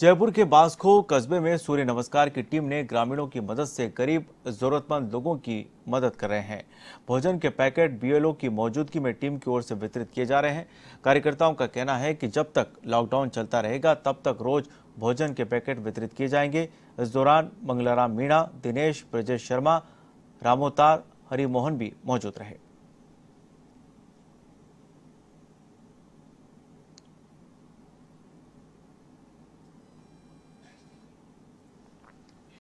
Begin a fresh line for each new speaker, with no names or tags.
जयपुर के बांसखो कस्बे में सूर्य नमस्कार की टीम ने ग्रामीणों की मदद से गरीब जरूरतमंद लोगों की मदद कर रहे हैं भोजन के पैकेट बीएलओ की मौजूदगी में टीम की ओर से वितरित किए जा रहे हैं कार्यकर्ताओं का कहना है कि जब तक लॉकडाउन चलता रहेगा तब तक रोज भोजन के पैकेट वितरित किए जाएंगे इस दौरान मंगलाराम मीणा दिनेश ब्रजेश शर्मा रामोतार हरिमोहन भी मौजूद रहे